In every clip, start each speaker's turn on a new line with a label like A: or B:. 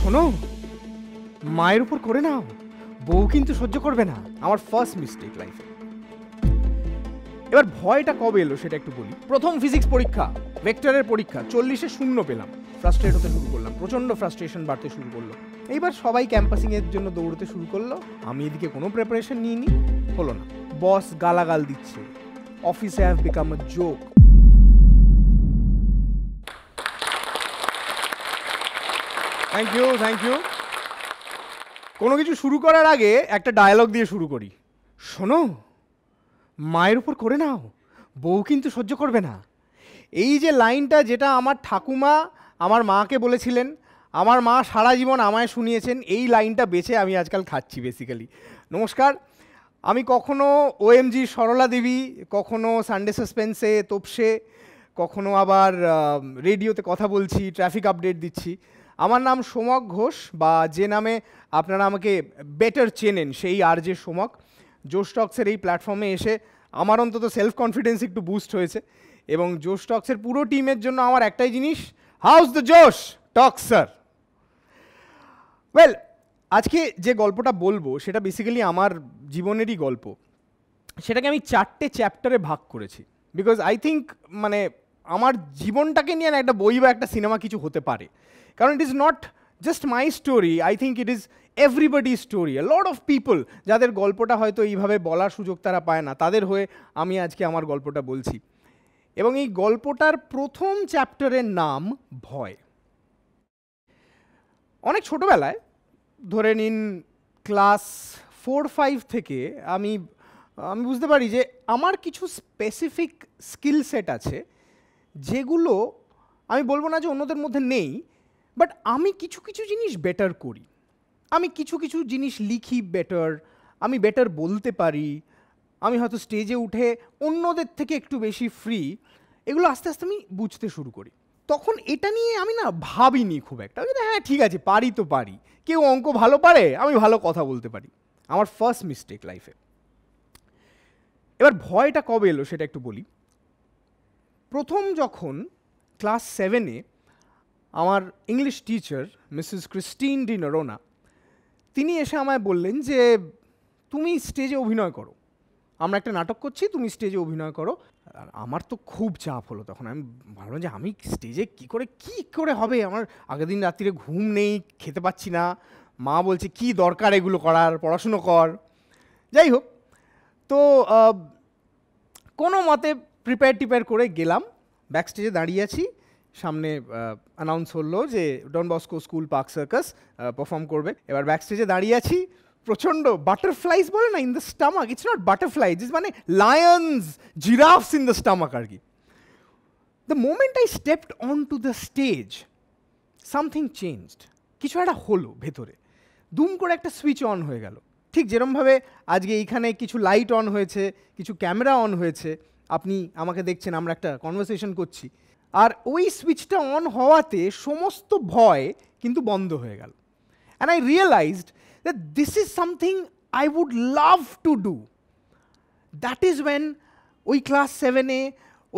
A: শোনো মায়ের উপর করে নাও বউ কিন্তু সহ্য করবে না আমার ফার্স্ট মিস্টেক লাইফে এবার ভয়টা কবে এলো সেটা একটু বলি প্রথম ফিজিক্স পরীক্ষা ভেক্টরের পরীক্ষা চল্লিশে শূন্য পেলাম ফ্রাস্ট্রেট হতে শুরু করলাম প্রচণ্ড ফ্রাস্ট্রেশন বাড়তে শুরু করলো এইবার সবাই ক্যাম্পাসিংয়ের জন্য দৌড়তে শুরু করলো আমি এদিকে কোনো প্রিপারেশন নিইনি হলো না বস গালাগাল দিচ্ছে অফিসে have become a joke thank you thank you কোনো কিছু শুরু করার আগে একটা ডায়ালগ দিয়ে শুরু করি শোনো মায়ের উপর করে নাও বউ কিন্তু সহ্য করবে না এই যে লাইনটা যেটা আমার ঠাকুমা আমার মাকে বলেছিলেন আমার মা সারা জীবন আমায় শুনিয়েছেন এই লাইনটা বেছে আমি আজকাল খাচ্ছি বেসিক্যালি নমস্কার আমি কখনো ওএমজি সরলা দেবী কখনো সানডে সাসপেন্সে তোপসে কখনো আবার রেডিওতে কথা বলছি ট্রাফিক আপডেট দিচ্ছি আমার নাম সোমক ঘোষ বা যে নামে আপনারা আমাকে বেটার চেনেন সেই আর যে সোমক জোস্টক্সের এই প্ল্যাটফর্মে এসে আমার অন্তত সেলফ কনফিডেন্স একটু বুস্ট হয়েছে এবং জোশ টক্সের পুরো টিমের জন্য আমার একটাই জিনিস হাউস দ্য জোশ টক্স স্যার ওয়েল আজকে যে গল্পটা বলবো সেটা বেসিক্যালি আমার জীবনেরই গল্প সেটাকে আমি চারটে চ্যাপ্টারে ভাগ করেছি বিকজ আই থিঙ্ক মানে আমার জীবনটাকে নিয়ে একটা বই বা একটা সিনেমা কিছু হতে পারে কারণ it is not just my story I think it is everybody story lot of people যাদের গল্পটা হয়তো এইভাবে বলার সুযোগ তারা পায় না তাদের হয়ে আমি আজকে আমার গল্পটা বলছি এবং এই গল্পটার প্রথম চ্যাপ্টারের নাম ভয় অনেক ছোটোবেলায় ধরে নিন ক্লাস ফোর ফাইভ থেকে আমি আমি বুঝতে পারি যে আমার কিছু স্পেসিফিক স্কিল সেট আছে যেগুলো আমি বলবো না যে অন্যদের মধ্যে নেই বাট আমি কিছু কিছু জিনিস বেটার করি আমি কিছু কিছু জিনিস লিখি বেটার আমি বেটার বলতে পারি আমি হয়তো স্টেজে উঠে অন্যদের থেকে একটু বেশি ফ্রি এগুলো আস্তে আস্তে আমি বুঝতে শুরু করি তখন এটা নিয়ে আমি না ভাবিনি খুব একটা হ্যাঁ ঠিক আছে পারি তো পারি কেউ অঙ্ক ভালো পারে আমি ভালো কথা বলতে পারি আমার ফার্স্ট মিস্টেক লাইফে এবার ভয়টা কবে এলো সেটা একটু বলি প্রথম যখন ক্লাস সেভেনে আমার English teacher Mrs Christine D Noronha তিনি এসে আমায় বললেন যে তুমি স্টেজে অভিনয় করো আমরা একটা নাটক করছি তুমি স্টেজে অভিনয় করো আর আমার তো খুব চাপ হলো তখন আমি ভাবলাম যে আমি স্টেজে কি করে কি করে হবে আমার আগের দিন রাত্রিরে ঘুম নেই খেতে পাচ্ছি না মা বলছে কি দরকার এগুলো করার পড়াশুনো কর যাই হোক তো কোনো মতে প্রিপেয়ার টিপেয়ার করে গেলাম ব্যাক স্টেজে দাঁড়িয়ে আছি সামনে অ্যানাউন্স হলো যে Don Bosco school Park Circus perform করবে এবার ব্যাক স্টেজে দাঁড়িয়ে আছি প্রচণ্ড বাটারফ্লাইজ বলে না in the stomach it's not butterflies মানে lions giraffes in the stomach আর কি the moment I stepped on to the stage something changed কিছু একটা হলো ভেতরে দুম করে একটা সুইচ অন হয়ে গেল ঠিক যেরমভাবে আজকে এইখানে কিছু লাইট অন হয়েছে কিছু ক্যামেরা অন হয়েছে আপনি আমাকে দেখছেন আমরা একটা কনভারসেশন করছি আর ওই সুইচটা অন হওয়াতে সমস্ত ভয় কিন্তু বন্ধ হয়ে গেল and I realized that this is something I would love to do that is when ওই ক্লাস সেভেনে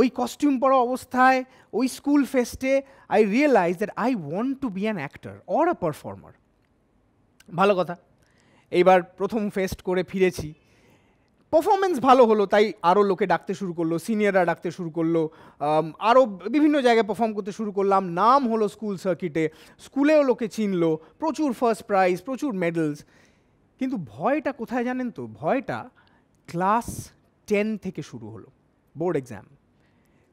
A: ওই কস্টিউম পরা অবস্থায় ওই স্কুল ফেস্টে I realize that I want to be an actor or a performer ভালো কথা এইবার প্রথম ফেস্ট করে ফিরেছি পারফরমেন্স ভালো হলো তাই আরও লোকে ডাকতে শুরু করলো সিনিয়ররা ডাকতে শুরু করলো আরও বিভিন্ন জায়গায় পারফর্ম করতে শুরু করলাম নাম হলো স্কুল সার্কিটে স্কুলেও লোকে চিনলো প্রচুর ফার্স্ট প্রাইজ প্রচুর মেডেলস কিন্তু ভয়টা কোথায় জানেন তো ভয়টা ক্লাস টেন থেকে শুরু হলো বোর্ড এক্সাম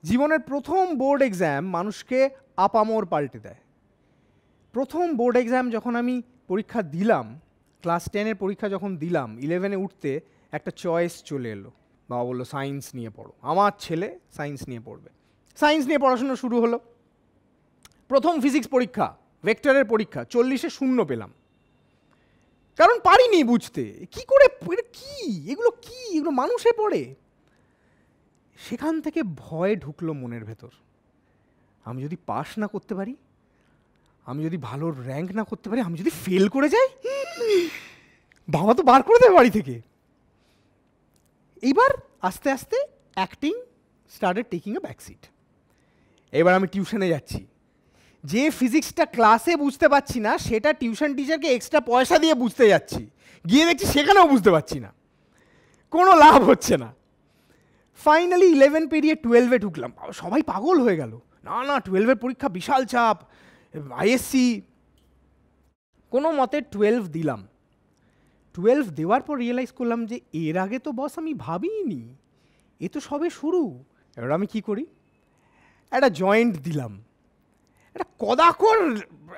A: জীবনের প্রথম বোর্ড এক্সাম মানুষকে আপামর পাল্টে দেয় প্রথম বোর্ড এক্সাম যখন আমি পরীক্ষা দিলাম ক্লাস টেনের পরীক্ষা যখন দিলাম ইলেভেনে উঠতে একটা চয়েস চলে এলো বাবা বললো সায়েন্স নিয়ে পড়ো আমার ছেলে সায়েন্স নিয়ে পড়বে সায়েন্স নিয়ে পড়াশোনা শুরু হলো প্রথম ফিজিক্স পরীক্ষা ভেক্টরের পরীক্ষা চল্লিশে শূন্য পেলাম কারণ পারিনি বুঝতে কি করে কি এগুলো কি এগুলো মানুষে পড়ে সেখান থেকে ভয় ঢুকলো মনের ভেতর আমি যদি পাস না করতে পারি আমি যদি ভালো র্যাঙ্ক না করতে পারি আমি যদি ফেল করে যাই বাবা তো বার করে দেবে বাড়ি থেকে এইবার আস্তে আস্তে acting started taking a backseat এবার আমি টিউশনে যাচ্ছি যে ফিজিক্সটা ক্লাসে বুঝতে পারছি না সেটা টিউশন টিচারকে এক্সট্রা পয়সা দিয়ে বুঝতে যাচ্ছি গিয়ে দেখছি সেখানেও বুঝতে পারছি না কোনো লাভ হচ্ছে না ফাইনালি ইলেভেন পেরিয়ে টুয়েলভে ঢুকলাম সবাই পাগল হয়ে গেল না না টুয়েলভের পরীক্ষা বিশাল চাপ আইএসসি কোনো মতে টুয়েলভ দিলাম টুয়েলভ দেওয়ার পর রিয়েলাইজ করলাম যে এর আগে তো বস আমি ভাবিনি এ তো সবে শুরু এবার আমি কি করি একটা জয়েন্ট দিলাম একটা কদাকর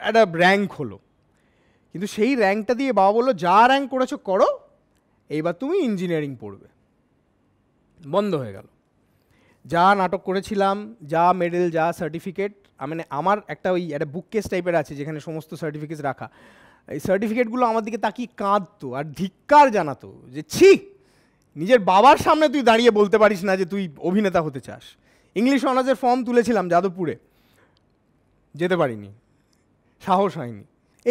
A: একটা র্যাঙ্ক হলো কিন্তু সেই র্যাঙ্কটা দিয়ে বাবা বললো যা র্যাঙ্ক করেছো করো এইবার তুমি ইঞ্জিনিয়ারিং পড়বে বন্ধ হয়ে গেল যা নাটক করেছিলাম যা মেডেল যা সার্টিফিকেট মানে আমার একটা ওই একটা বুক কেস টাইপের আছে যেখানে সমস্ত সার্টিফিকেট রাখা এই সার্টিফিকেটগুলো আমার দিকে তাকিয়ে কাঁদতো আর ধিক্কার জানাতো যে ছি নিজের বাবার সামনে তুই দাঁড়িয়ে বলতে পারিস না যে তুই অভিনেতা হতে চাস ইংলিশ অনার্সের ফর্ম তুলেছিলাম যাদবপুরে যেতে পারিনি সাহস হয়নি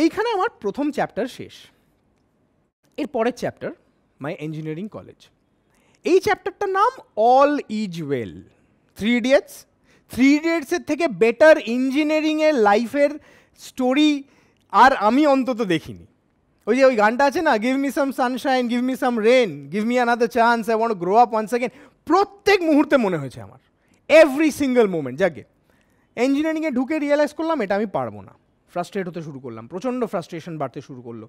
A: এইখানে আমার প্রথম চ্যাপ্টার শেষ এর পরের চ্যাপ্টার মাই ইঞ্জিনিয়ারিং কলেজ এই চ্যাপ্টারটার নাম all is well three idiots three ইডিয়েটসের থেকে বেটার ইঞ্জিনিয়ারিংয়ের লাইফের স্টোরি আর আমি অন্তত দেখিনি ওই যে ওই গানটা আছে না give me some sunshine give me some rain give me another chance I want grow up one second প্রত্যেক মুহূর্তে মনে হয়েছে আমার এভরি সিঙ্গেল মোমেন্ট যাকে ইঞ্জিনিয়ারিংয়ে ঢুকে রিয়েলাইজ করলাম এটা আমি পারবো না ফ্রাস্ট্রেট হতে শুরু করলাম প্রচণ্ড ফ্রাস্ট্রেশন বাড়তে শুরু করলো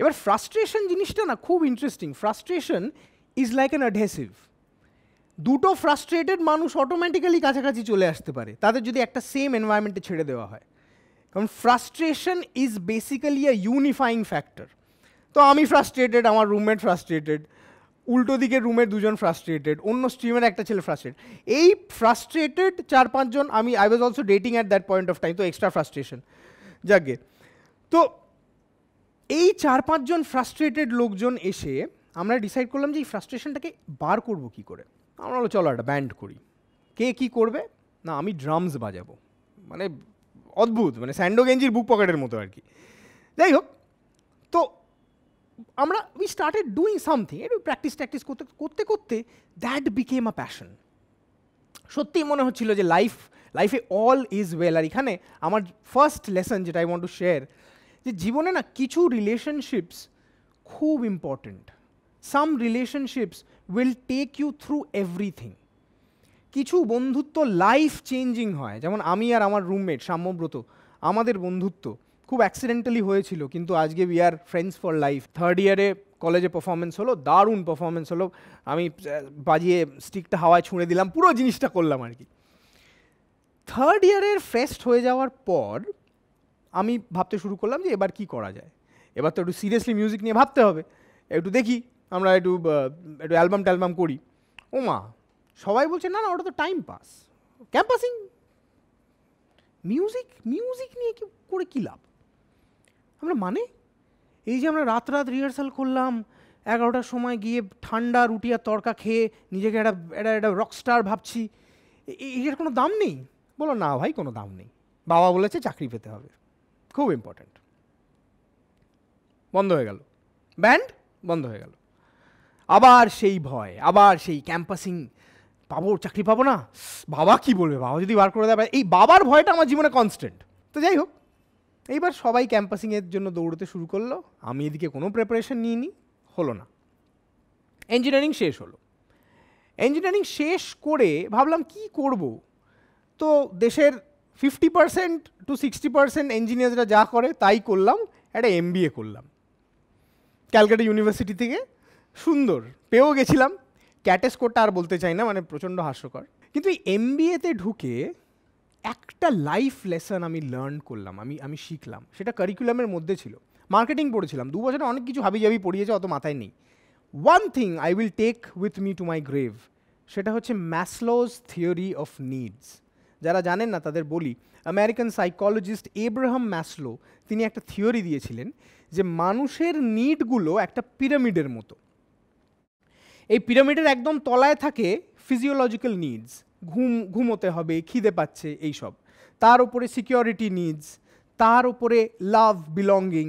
A: এবার ফ্রাস্ট্রেশন জিনিসটা না খুব interesting frustration is like an adhesive দুটো ফ্রাস্ট্রেটেড মানুষ অটোমেটিক্যালি কাছাকাছি চলে আসতে পারে তাদের যদি একটা সেম এনভায়রনমেন্টে ছেড়ে দেওয়া হয় কারণ frustration is basically a unifying factor তো আমি ফ্রাস্ট্রেটেড আমার রুমমেট ফ্রাস্ট্রেটেড উল্টো দিকের রুমের দুজন ফ্রাস্ট্রেটেড অন্য স্ট্রিমের একটা ছেলে ফ্রাস্ট্রেটেড এই ফ্রাস্ট্রেটেড চার পাঁচজন আমি I was also dating at that point of time তো এক্সট্রা ফ্রাস্ট্রেশন যাকে তো এই চার পাঁচজন ফ্রাস্ট্রেটেড লোকজন এসে আমরা ডিসাইড করলাম যে এই ফ্রাস্ট্রেশনটাকে বার করব কি করে আমরা বলো চলো একটা ব্যান্ড করি কে কি করবে না আমি ড্রামস বাজাবো মানে অদ্ভুত মানে স্যান্ডো গেঞ্জির বুক পকেটের মতো আর কি যাই হোক তো আমরা উই স্টার্টেড ডুইং সামথিং একটু প্র্যাকটিস ট্র্যাকটিস করতে করতে করতে দ্যাট বিকেম আ প্যাশন সত্যিই মনে হচ্ছিল যে লাইফ লাইফে অল ইজ ওয়েল আর এখানে আমার ফার্স্ট লেসন যেটা আই ওয়ান্ট টু শেয়ার যে জীবনে না কিছু রিলেশনশিপস খুব important some relationships will take you through everything কিছু বন্ধুত্ব লাইফ চেঞ্জিং হয় যেমন আমি আর আমার রুমমেট সাম্যব্রত আমাদের বন্ধুত্ব খুব অ্যাক্সিডেন্টালি হয়েছিল কিন্তু আজকে we are friends for life third ইয়ারে কলেজে পারফরমেন্স হলো দারুণ পারফরমেন্স হলো আমি বাজিয়ে স্টিকটা হাওয়ায় ছুঁড়ে দিলাম পুরো জিনিসটা করলাম আর কি থার্ড ইয়ারের ফ্রেস্ট হয়ে যাওয়ার পর আমি ভাবতে শুরু করলাম যে এবার কি করা যায় এবার তো একটু সিরিয়াসলি মিউজিক নিয়ে ভাবতে হবে একটু দেখি আমরা একটু একটু অ্যালবাম ট্যালবাম করি ওমা সবাই বলছে না না ওটা তো time pass campusing music music নিয়ে কি করে কী লাভ আমরা মানে এই যে আমরা রাত রাত রিহার্সাল করলাম এগারোটার সময় গিয়ে ঠান্ডা রুটি আর তড়কা খেয়ে নিজেকে একটা একটা একটা রকস্টার ভাবছি এটার কোনো দাম নেই বলো না ভাই কোনো দাম নেই বাবা বলেছে চাকরি পেতে হবে খুব ইম্পর্ট্যান্ট বন্ধ হয়ে গেল ব্যান্ড বন্ধ হয়ে গেল আবার সেই ভয় আবার সেই ক্যাম্পাসিং পাবো চাকরি পাবো না বাবা কি বলবে বাবা যদি বার করে দেয় এই বাবার ভয়টা আমার জীবনে কনস্ট্যান্ট তো যাই হোক এইবার সবাই ক্যাম্পাসিংয়ের জন্য দৌড়তে শুরু করলো আমি এদিকে কোনো প্রিপারেশন নিইনি হলো না ইঞ্জিনিয়ারিং শেষ হলো ইঞ্জিনিয়ারিং শেষ করে ভাবলাম কি করব তো দেশের fifty percent to sixty percent ইঞ্জিনিয়াররা যা করে তাই করলাম একটা এম করলাম ক্যালকাটা ইউনিভার্সিটি থেকে সুন্দর পেয়েও গেছিলাম ক্যাটেস্কোটা আর বলতে চাই না মানে প্রচণ্ড হাস্যকর কিন্তু এই এমবিএতে ঢুকে একটা লাইফ লেসন আমি লার্ন করলাম আমি আমি শিখলাম সেটা কারিকুলামের মধ্যে ছিল মার্কেটিং পড়েছিলাম দু বছরে অনেক কিছু হাবি জাবি পড়িয়েছে অত মাথায় নেই one thing I will take with me to my grave সেটা হচ্ছে ম্যাসলোজ থিওরি অফ নিডস যারা জানেন না তাদের বলি আমেরিকান সাইকোলজিস্ট এব্রাহাম ম্যাসলো তিনি একটা থিওরি দিয়েছিলেন যে মানুষের নিডগুলো একটা পিরামিডের মতো এই পিরামিডের একদম তলায় থাকে ফিজিওলজিক্যাল নিডস ঘুম ঘুমোতে হবে খিদে পাচ্ছে এইসব তার উপরে সিকিউরিটি নিডস তার উপরে লাভ বিলঙ্গিং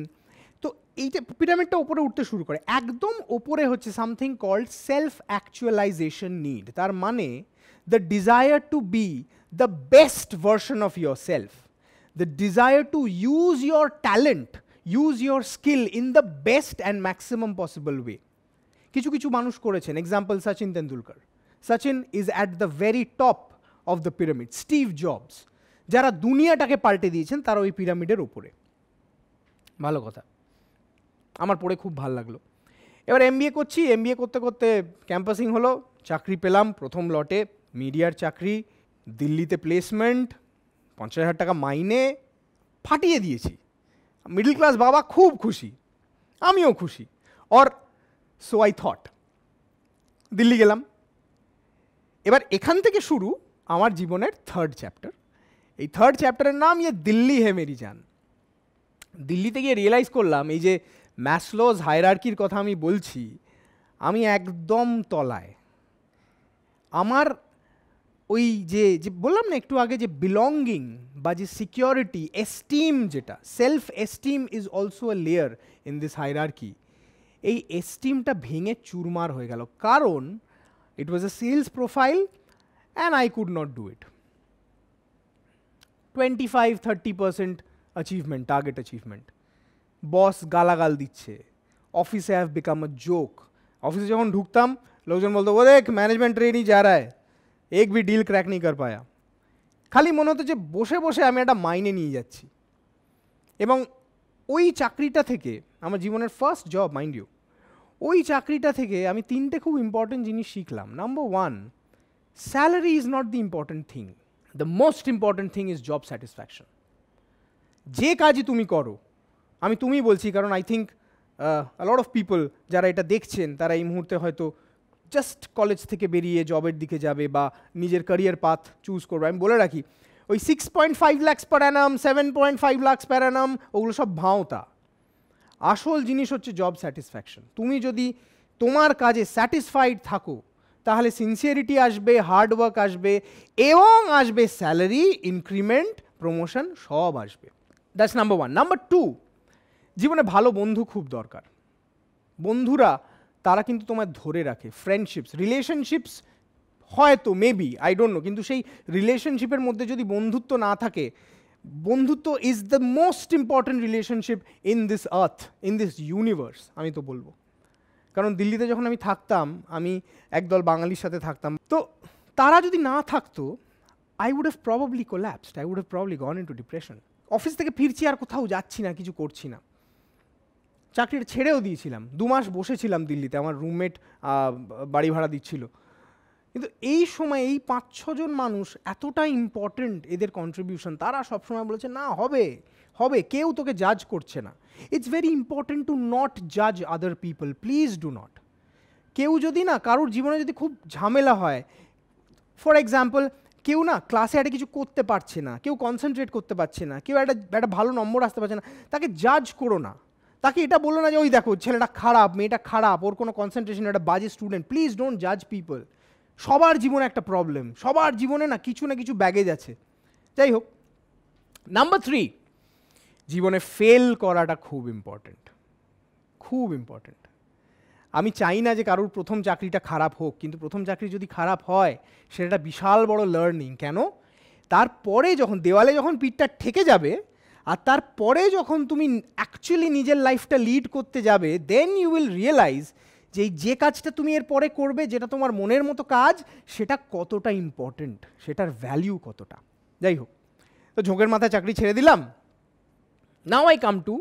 A: তো এইটা পিরামিডটা ওপরে উঠতে শুরু করে একদম ওপরে হচ্ছে something called self actualization need তার মানে the desire to be the best version of your self the desire to use your talent use your skill in the best and maximum possible way কিছু কিছু মানুষ করেছেন example Sachin Tendulkar Sachin is at the very top of the pyramid Steve Jobs যারা দুনিয়াটাকে পাল্টে দিয়েছেন তারা ওই পিরামিডের ওপরে ভালো কথা আমার পড়ে খুব ভাল লাগলো এবার এম করছি এম করতে করতে ক্যাম্পাসিং হলো চাকরি পেলাম প্রথম লটে মিডিয়ার চাকরি দিল্লিতে প্লেসমেন্ট পঞ্চাশ হাজার টাকা মাইনে ফাটিয়ে দিয়েছি মিডল ক্লাস বাবা খুব খুশি আমিও খুশি or so I thought Delhi গেলাম এবার এখান থেকে শুরু আমার জীবনের থার্ড চ্যাপ্টার এই থার্ড চ্যাপ্টারের নাম ইয়ে দিল্লি হে মেরি যান দিল্লিতে গিয়ে রিয়েলাইজ করলাম এই যে ম্যাসলোজ হায়রার্কির কথা আমি বলছি আমি একদম তলায় আমার ওই যে যে বললাম না একটু আগে যে বিলঙ্গিং বা যে সিকিউরিটি এস্টিম যেটা self esteem is also a layer in this hierarchy এই এস্টিমটা ভেঙে চুরমার হয়ে গেল কারণ it was a sales profile and I could not do it twenty five thirty percent achievement target achievement boss গালাগাল দিচ্ছে অফিসে হ্যাভ বিকাম আ জোক অফিসে যখন ঢুকতাম লোকজন বলতো ও দেখ ম্যানেজমেন্ট ট্রেনই যা রায় এক বি ডিল ক্র্যাক নেই কর পায়া খালি মনে হতো যে বসে বসে আমি একটা মাইনে নিয়ে যাচ্ছি এবং ওই চাকরিটা থেকে আমার জীবনের ফার্স্ট জব মাইন্ড ইউ ওই চাকরিটা থেকে আমি তিনটে খুব ইম্পর্টেন্ট জিনিস শিখলাম number one salary is not the important thing the most important thing is job satisfaction যে কাজই তুমি করো আমি তুমি বলছি কারণ I think lot of people যারা এটা দেখছেন তারা এই মুহূর্তে হয়তো জাস্ট কলেজ থেকে বেরিয়ে জবের দিকে যাবে বা নিজের ক্যারিয়ার পাথ চুজ করবে আমি বলে রাখি ওই সিক্স পয়েন্ট ফাইভ ল্যাক্স প্যারানাম অ্যানাম সেভেন পয়েন্ট ফাইভ ল্যাক্স প্যারানাম অ্যানাম ওগুলো সব ভাঁওতা আসল জিনিস হচ্ছে জব স্যাটিসফ্যাকশন তুমি যদি তোমার কাজে স্যাটিসফাইড থাকো তাহলে সিনসিয়ারিটি আসবে হার্ডওয়ার্ক আসবে এবং আসবে স্যালারি ইনক্রিমেন্ট প্রমোশন সব আসবে that's number one number two জীবনে ভালো বন্ধু খুব দরকার বন্ধুরা তারা কিন্তু তোমায় ধরে রাখে ফ্রেন্ডশিপস রিলেশনশিপস হয়তো মেবি আই ডোন্ট নো কিন্তু সেই রিলেশনশিপের মধ্যে যদি বন্ধুত্ব না থাকে বন্ধুত্ব is the most important relationship in this earth in this universe আমি তো বলবো কারণ দিল্লিতে যখন আমি থাকতাম আমি একদল বাঙালির সাথে থাকতাম তো তারা যদি না থাকতো I would have probably collapsed I would have probably gone into depression office থেকে ফিরছি আর কোথাও যাচ্ছি না কিছু করছি না চাকরিটা ছেড়েও দিয়েছিলাম দু মাস বসেছিলাম দিল্লিতে আমার রুমমেট বাড়ি ভাড়া দিচ্ছিল কিন্তু এই সময় এই পাঁচ ছজন মানুষ এতটা ইম্পর্টেন্ট এদের কন্ট্রিবিউশন তারা সবসময় বলেছে না হবে হবে কেউ তোকে জাজ করছে না it's very important to not জাজ other people please do not কেউ যদি না কারোর জীবনে যদি খুব ঝামেলা হয় ফর এক্সাম্পল কেউ না ক্লাসে একটা কিছু করতে পারছে না কেউ কনসেন্ট্রেট করতে পারছে না কেউ একটা একটা ভালো নম্বর আসতে পারছে না তাকে জাজ করো না তাকে এটা বলো না যে ওই দেখো ছেলেটা খারাপ মেয়েটা খারাপ ওর কোনো কনসেন্ট্রেশন একটা বাজে স্টুডেন্ট প্লিজ ডোন্ট জাজ পিপল সবার জীবনে একটা প্রবলেম সবার জীবনে না কিছু না কিছু ব্যাগেজ আছে যাই হোক নাম্বার থ্রি জীবনে ফেল করাটা খুব ইম্পর্ট্যান্ট খুব ইম্পর্ট্যান্ট আমি চাই না যে কারোর প্রথম চাকরিটা খারাপ হোক কিন্তু প্রথম চাকরি যদি খারাপ হয় সেটা বিশাল বড় লার্নিং কেন তারপরে যখন দেওয়ালে যখন পিঠটা ঠেকে যাবে আর তারপরে যখন তুমি অ্যাকচুয়ালি নিজের লাইফটা লিড করতে যাবে দেন ইউ উইল রিয়েলাইজ যে যে কাজটা তুমি এর পরে করবে যেটা তোমার মনের মতো কাজ সেটা কতটা ইম্পর্টেন্ট সেটার ভ্যালিউ কতটা যাই হোক তো ঝোঁকের মাথায় চাকরি ছেড়ে দিলাম now I come to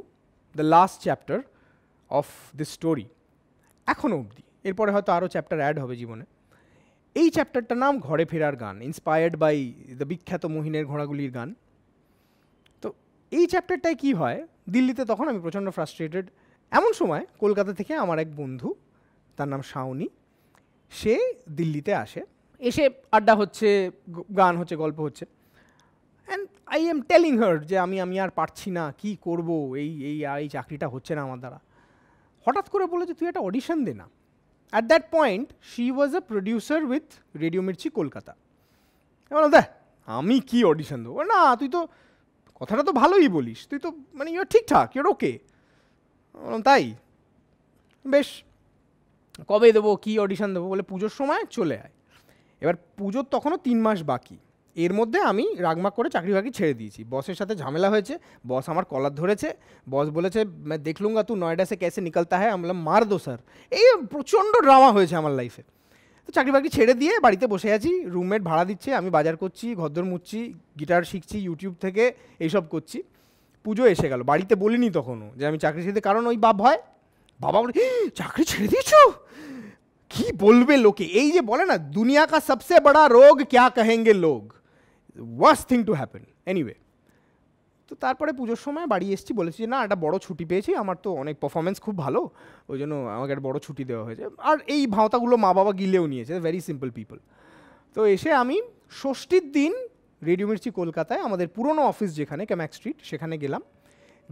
A: the last chapter of the story এখনও অবধি এরপরে হয়তো আরও চ্যাপ্টার অ্যাড হবে জীবনে এই চ্যাপ্টারটার নাম ঘরে ফেরার গান ইন্সপায়ার্ড বাই দ্য বিখ্যাত মোহিনের ঘোড়াগুলির গান তো এই চ্যাপ্টারটায় কি হয় দিল্লিতে তখন আমি প্রচণ্ড ফ্রাস্ট্রেটেড এমন সময় কলকাতা থেকে আমার এক বন্ধু তার নাম শাওনি সে দিল্লিতে আসে এসে আড্ডা হচ্ছে গান হচ্ছে গল্প হচ্ছে and I am telling her যে আমি আমি আর পারছি না কি করব এই এই আর এই চাকরিটা হচ্ছে না আমার দ্বারা হঠাৎ করে বলে যে তুই একটা অডিশন দে না at that point she was a producer with radio Mirchi Kolkata বললাম দেখ আমি কি অডিশন দেবো না তুই তো কথাটা তো ভালোই বলিস তুই তো মানে ইউর ঠিকঠাক ইউর ওকে তাই বেশ কবে দেবো কী অডিশান দেবো বলে পুজোর সময় চলে আয় এবার পুজোর তখনও তিন মাস বাকি এর মধ্যে আমি রাগমাগ করে চাকরি বাকরি ছেড়ে দিয়েছি বসের সাথে ঝামেলা হয়েছে বস আমার কলার ধরেছে বস বলেছে দেখলুঙ্গা তু নয়ডা সে ক্যাসে নিকলতা হ্যাঁ আমি মার দো স্যার এই প্রচণ্ড ড্রামা হয়েছে আমার লাইফে তো চাকরি বাকরি ছেড়ে দিয়ে বাড়িতে বসে আছি রুমমেট ভাড়া দিচ্ছে আমি বাজার করছি ঘরদর মুচ্ছি গিটার শিখছি ইউটিউব থেকে এইসব করছি পুজো এসে গেল বাড়িতে বলিনি তখনও যে আমি চাকরি ছেড়ে কারণ ওই বাপ ভয় বাবা বলে চাকরি ছেড়ে দিয়েছো কি বলবে লোকে এই যে বলে না দুনিয়া কা সবসে বড়া রোগ ক্যা কহেঙ্গে লোক was thing to happen anyway তো তারপরে পুজোর সময় বাড়ি এসেছি বলেছি যে না একটা বড় ছুটি পেয়েছি আমার তো অনেক পারফরমেন্স খুব ভালো ওই জন্য আমাকে একটা বড় ছুটি দেওয়া হয়েছে আর এই ভাঁওতাগুলো মা বাবা গিলেও নিয়েছে ভেরি সিম্পল পিপল তো এসে আমি ষষ্ঠীর দিন রেডিও মির্চি কলকাতায় আমাদের পুরনো অফিস যেখানে ক্যামাক স্ট্রিট সেখানে গেলাম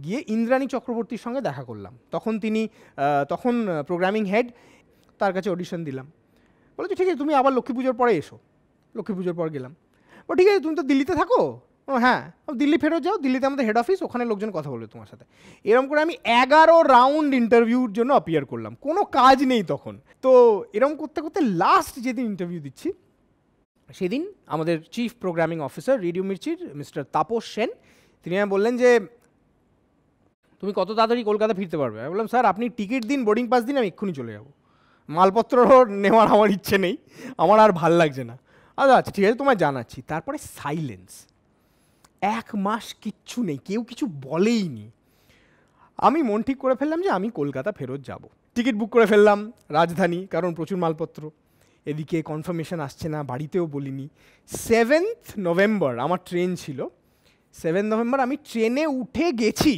A: গিয়ে ইন্দ্রাণী চক্রবর্তীর সঙ্গে দেখা করলাম তখন তিনি তখন প্রোগ্রামিং হেড তার কাছে অডিশন দিলাম বলেছে ঠিক আছে তুমি আবার লক্ষ্মী পুজোর পরে এসো লক্ষ্মী পুজোর পর গেলাম ও ঠিক আছে তুমি তো দিল্লিতে থাকো ও হ্যাঁ দিল্লি ফেরত যাও দিল্লিতে আমাদের হেড অফিস ওখানে লোকজন কথা বলবে তোমার সাথে এরম করে আমি এগারো রাউন্ড ইন্টারভিউর জন্য অপিয়ার করলাম কোনো কাজ নেই তখন তো এরম করতে করতে লাস্ট যেদিন ইন্টারভিউ দিচ্ছি সেদিন আমাদের চিফ প্রোগ্রামিং অফিসার রেডিও মির্চির মিস্টার তাপস সেন তিনি আমি বললেন যে তুমি কত তাড়াতাড়ি কলকাতা ফিরতে পারবে আমি বললাম স্যার আপনি টিকিট দিন বোর্ডিং পাস দিন আমি এক্ষুনি চলে যাবো মালপত্র নেওয়ার আমার ইচ্ছে নেই আমার আর ভাল লাগছে না আচ্ছা আচ্ছা ঠিক আছে তোমায় জানাচ্ছি তারপরে সাইলেন্স এক মাস কিচ্ছু নেই কেউ কিছু বলেই নি আমি মন ঠিক করে ফেললাম যে আমি কলকাতা ফেরত যাব টিকিট বুক করে ফেললাম রাজধানী কারণ প্রচুর মালপত্র এদিকে কনফার্মেশন আসছে না বাড়িতেও বলিনি সেভেন্থ নভেম্বর আমার ট্রেন ছিল সেভেন্থ নভেম্বর আমি ট্রেনে উঠে গেছি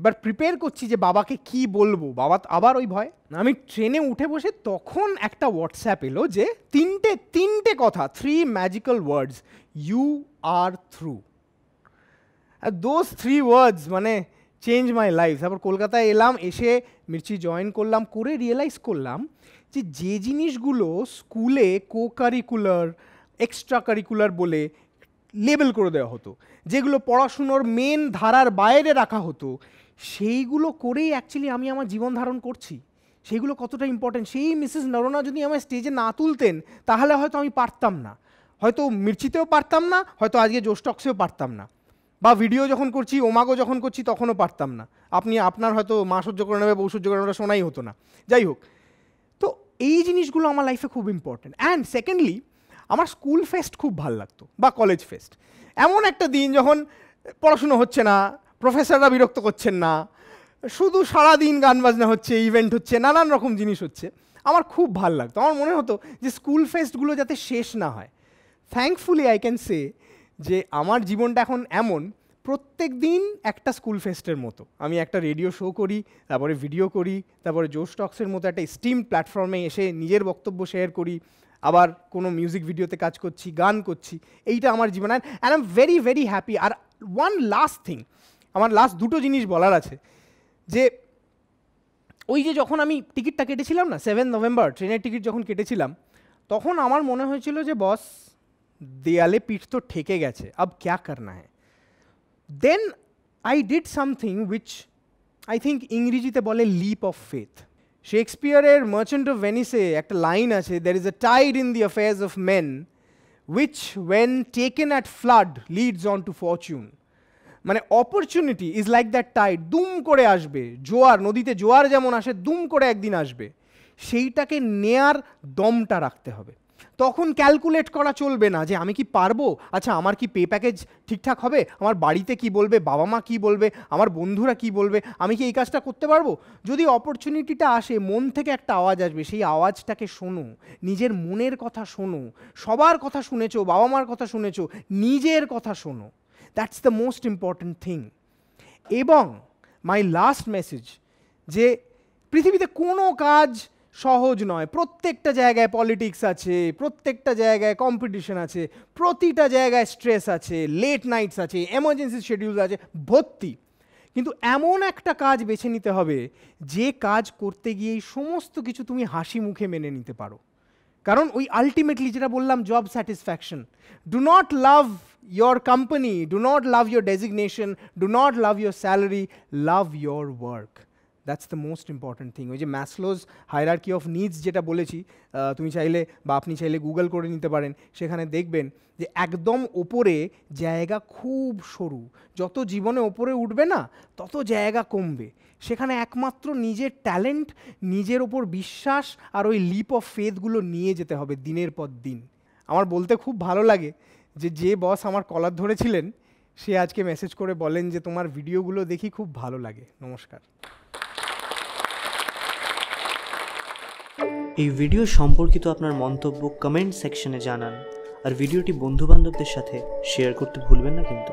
A: এবার প্রিপেয়ার করছি যে বাবাকে কি বলবো বাবা আবার ওই ভয় আমি ট্রেনে উঠে বসে তখন একটা হোয়াটসঅ্যাপ এলো যে তিনটে তিনটে কথা three magical words you are through those three words মানে চেঞ্জ মাই লাইফ তারপর কলকাতায় এলাম এসে মির্চি জয়েন করলাম করে রিয়েলাইজ করলাম যে যে জিনিসগুলো স্কুলে কো কারিকুলার এক্সট্রা কারিকুলার বলে লেবেল করে দেওয়া হতো যেগুলো পড়াশুনোর মেন ধারার বাইরে রাখা হতো সেইগুলো করেই অ্যাকচুয়ালি আমি আমার জীবন ধারণ করছি সেইগুলো কতটা ইম্পর্টেন্ট সেই মিসেস নরোনা যদি আমার স্টেজে না তুলতেন তাহলে হয়তো আমি পারতাম না হয়তো মির্চিতেও পারতাম না হয়তো আজকে জোস্টক্সেও পারতাম না বা ভিডিও যখন করছি ওমাগো যখন করছি তখনও পারতাম না আপনি আপনার হয়তো মা সহ্য করে নেবে বউ সহ্য করে নেবে শোনাই হতো না যাই হোক তো এই জিনিসগুলো আমার লাইফে খুব ইম্পর্টেন্ট অ্যান্ড সেকেন্ডলি আমার স্কুল ফেস্ট খুব ভাল লাগতো বা কলেজ ফেস্ট এমন একটা দিন যখন পড়াশুনো হচ্ছে না প্রফেসররা বিরক্ত করছেন না শুধু সারাদিন গান বাজনা হচ্ছে ইভেন্ট হচ্ছে নানান রকম জিনিস হচ্ছে আমার খুব ভাল লাগতো আমার মনে হতো যে স্কুল ফেস্টগুলো যাতে শেষ না হয় থ্যাঙ্কফুলি আই ক্যান সে যে আমার জীবনটা এখন এমন প্রত্যেক দিন একটা স্কুল ফেস্টের মতো আমি একটা রেডিও শো করি তারপরে ভিডিও করি তারপরে জোস টক্সের মতো একটা স্টিম প্ল্যাটফর্মে এসে নিজের বক্তব্য শেয়ার করি আবার কোনো মিউজিক ভিডিওতে কাজ করছি গান করছি এইটা আমার জীবন and I am very very happy আর ওয়ান লাস্ট থিং আমার লাস্ট দুটো জিনিস বলার আছে যে ওই যে যখন আমি টিকিটটা কেটেছিলাম না সেভেন নভেম্বর ট্রেনের টিকিট যখন কেটেছিলাম তখন আমার মনে হয়েছিল যে বস দেয়ালে পিঠ তো ঠেকে গেছে আব ক্যা করনা হ্যাঁ then I did something which I think ইংরেজিতে বলে লিপ অফ ফেথ শেক্সপিয়ারের মার্চেন্ট অফ ভেনিসে একটা লাইন আছে there is a tide in the affairs of men which when taken at flood leads on to fortune মানে opportunity is like that tide দুম করে আসবে জোয়ার নদীতে জোয়ার যেমন আসে দুম করে একদিন আসবে সেইটাকে নেয়ার দমটা রাখতে হবে তখন ক্যালকুলেট করা চলবে না যে আমি কি পারবো আচ্ছা আমার কি পে প্যাকেজ ঠিকঠাক হবে আমার বাড়িতে কি বলবে বাবা মা কি বলবে আমার বন্ধুরা কি বলবে আমি কি এই কাজটা করতে পারবো যদি অপরচুনিটিটা আসে মন থেকে একটা আওয়াজ আসবে সেই আওয়াজটাকে শোনো নিজের মনের কথা শোনো সবার কথা শুনেছো বাবা মার কথা শুনেছো নিজের কথা শোনো that's the most important thing এবং মাই লাস্ট মেসেজ যে পৃথিবীতে কোনো কাজ সহজ নয় প্রত্যেকটা জায়গায় পলিটিক্স আছে প্রত্যেকটা জায়গায় কম্পিটিশন আছে প্রতিটা জায়গায় স্ট্রেস আছে লেট নাইটস আছে এমার্জেন্সি শিডিউল আছে ভর্তি কিন্তু এমন একটা কাজ বেছে নিতে হবে যে কাজ করতে গিয়ে সমস্ত কিছু তুমি হাসি মুখে মেনে নিতে পারো কারণ ওই আলটিমেটলি যেটা বললাম job satisfaction do not love your company, do not love your designation, do not love your salary, love your work. That's the most important thing ওই যে ম্যাসলোজ হায়ারার্কি অফ নিডস যেটা বলেছি তুমি চাইলে বা আপনি চাইলে গুগল করে নিতে পারেন সেখানে দেখবেন যে একদম ওপরে জায়গা খুব সরু যত জীবনে ওপরে উঠবে না তত জায়গা কমবে সেখানে একমাত্র নিজের ট্যালেন্ট নিজের ওপর বিশ্বাস আর ওই লিপ অফ ফেথগুলো নিয়ে যেতে হবে দিনের পর দিন আমার বলতে খুব ভালো লাগে যে যে বস আমার কলার ধরেছিলেন সে আজকে মেসেজ করে বলেন যে তোমার ভিডিওগুলো দেখি খুব ভালো লাগে নমস্কার এই ভিডিও সম্পর্কিত আপনার মন্তব্য কমেন্ট সেকশনে জানান আর ভিডিওটি বন্ধুবান্ধবদের সাথে শেয়ার করতে ভুলবেন না কিন্তু